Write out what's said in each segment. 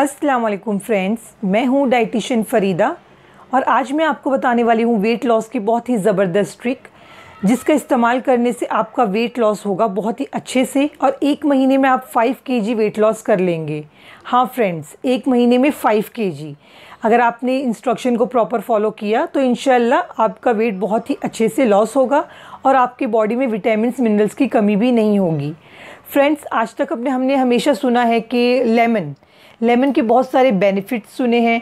अस्सलाम वालेकुम फ्रेंड्स मैं हूँ डाइटिशियन फरीदा और आज मैं आपको बताने वाली हूँ वेट लॉस की बहुत ही ज़बरदस्त ट्रिक जिसका इस्तेमाल करने से आपका वेट लॉस होगा बहुत ही अच्छे से और एक महीने में आप 5 के वेट लॉस कर लेंगे हाँ फ्रेंड्स एक महीने में 5 के अगर आपने इंस्ट्रक्शन को प्रॉपर फॉलो किया तो इन आपका वेट बहुत ही अच्छे से लॉस होगा और आपके बॉडी में विटामिन मिनरल्स की कमी भी नहीं होगी फ्रेंड्स आज तक अपने हमने हमेशा सुना है कि लेमन लेमन के बहुत सारे बेनिफिट्स सुने हैं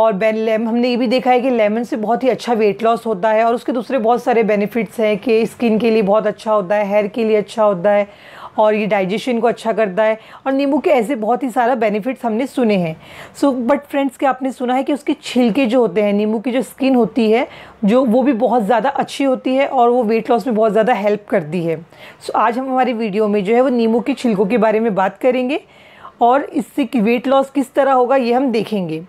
और लेम हमने ये भी देखा है कि लेमन से बहुत ही अच्छा वेट लॉस होता है और उसके दूसरे बहुत सारे बेनिफिट्स हैं कि स्किन के लिए बहुत अच्छा होता है हेयर के लिए अच्छा होता है और ये डाइजेशन को अच्छा करता है और नींबू के ऐसे बहुत ही सारा बेनिफिट्स हमने सुने हैं सो बट फ्रेंड्स क्या आपने सुना है कि उसके छिलके जो होते हैं नींबू की जो स्किन होती है जो वो भी बहुत ज़्यादा अच्छी होती है और वो वेट लॉस में बहुत ज़्यादा हेल्प करती है सो so, आज हम हमारी वीडियो में जो है वो नींबू के छिलकों के बारे में बात करेंगे और इससे कि वेट लॉस किस तरह होगा ये हम देखेंगे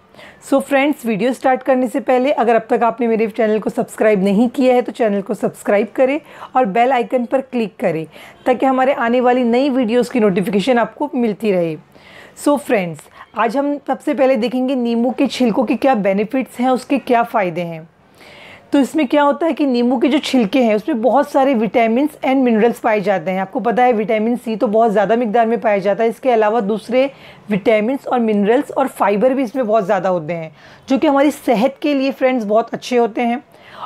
so so friends video start करने से पहले अगर अब तक आपने मेरे चैनल को सब्सक्राइब नहीं किया है तो चैनल को सब्सक्राइब करें और बेल आइकन पर क्लिक करें ताकि हमारे आने वाली नई वीडियोस की नोटिफिकेशन आपको मिलती रहे सो so फ्रेंड्स आज हम सबसे पहले देखेंगे नींबू के छिलकों के क्या बेनिफिट्स हैं उसके क्या फ़ायदे हैं तो इसमें क्या होता है कि नींबू के जो छिलके हैं उसमें बहुत सारे विटामिन एंड मिनरल्स पाए जाते हैं आपको पता है विटामिन सी तो बहुत ज़्यादा मिकदार में पाया जाता है इसके अलावा दूसरे विटामिन और मिनरल्स और फाइबर भी इसमें बहुत ज़्यादा होते हैं जो कि हमारी सेहत के लिए फ्रेंड्स बहुत अच्छे होते हैं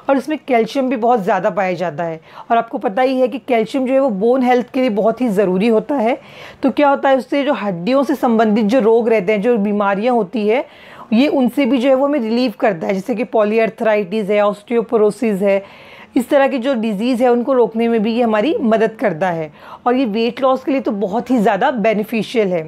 और इसमें कैल्शियम भी बहुत ज़्यादा पाया जाता है और आपको पता ही है कि कैल्शियम जो है वो बोन हेल्थ के लिए बहुत ही ज़रूरी होता है तो क्या होता है उससे जो हड्डियों से संबंधित जो रोग रहते हैं जो बीमारियाँ होती है ये उनसे भी जो है वो हमें रिलीव करता है जैसे कि पॉलीअर्थराइटिस है ऑस्टियोपोरोसिस है इस तरह की जो डिज़ीज़ है उनको रोकने में भी ये हमारी मदद करता है और ये वेट लॉस के लिए तो बहुत ही ज़्यादा बेनिफिशियल है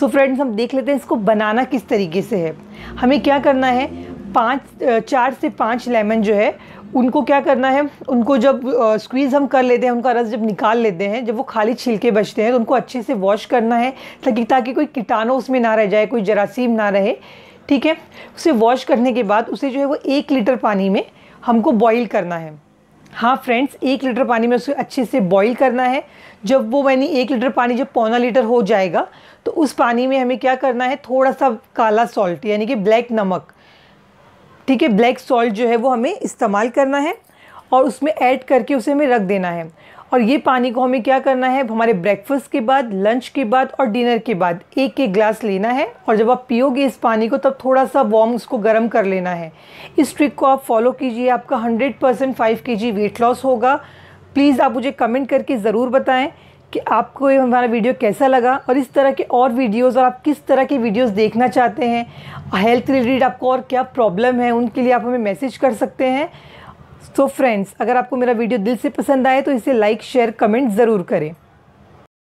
सो so फ्रेंड्स हम देख लेते हैं इसको बनाना किस तरीके से है हमें क्या करना है पाँच चार से पाँच लेमन जो है उनको क्या करना है उनको जब स्क्वीज़ हम कर लेते हैं उनका रस जब निकाल लेते हैं जब वो खाली छिलके बचते हैं तो उनको अच्छे से वॉश करना है ताकि ताकि कोई कीटाणु उसमें ना रह जाए कोई जरासीम ना रहे ठीक है उसे वॉश करने के बाद उसे जो है वो एक लीटर पानी में हमको बॉईल करना है हाँ फ्रेंड्स एक लीटर पानी में उसे अच्छे से बॉईल करना है जब वो मैंने एक लीटर पानी जब पौना लीटर हो जाएगा तो उस पानी में हमें क्या करना है थोड़ा सा काला सॉल्ट यानी कि ब्लैक नमक ठीक है ब्लैक सॉल्ट जो है वो हमें इस्तेमाल करना है और उसमें ऐड करके उसे हमें रख देना है और ये पानी को हमें क्या करना है हमारे ब्रेकफास्ट के बाद लंच के बाद और डिनर के बाद एक एक ग्लास लेना है और जब आप पियोगे इस पानी को तब थोड़ा सा वार्म उसको गर्म कर लेना है इस ट्रिक को आप फॉलो कीजिए आपका hundred percent five K G weight loss होगा प्लीज़ आप मुझे कमेंट करके ज़रूर बताएँ कि आपको हमारा वीडियो कैसा लगा और इस तरह के और वीडियोज़ और आप किस तरह के वीडियोज़ देखना चाहते हैं हेल्थ रिलेटेड आपको और क्या प्रॉब्लम है उनके लिए आप हमें मैसेज कर सकते हैं तो फ्रेंड्स अगर आपको मेरा वीडियो दिल से पसंद आए तो इसे लाइक शेयर कमेंट ज़रूर करें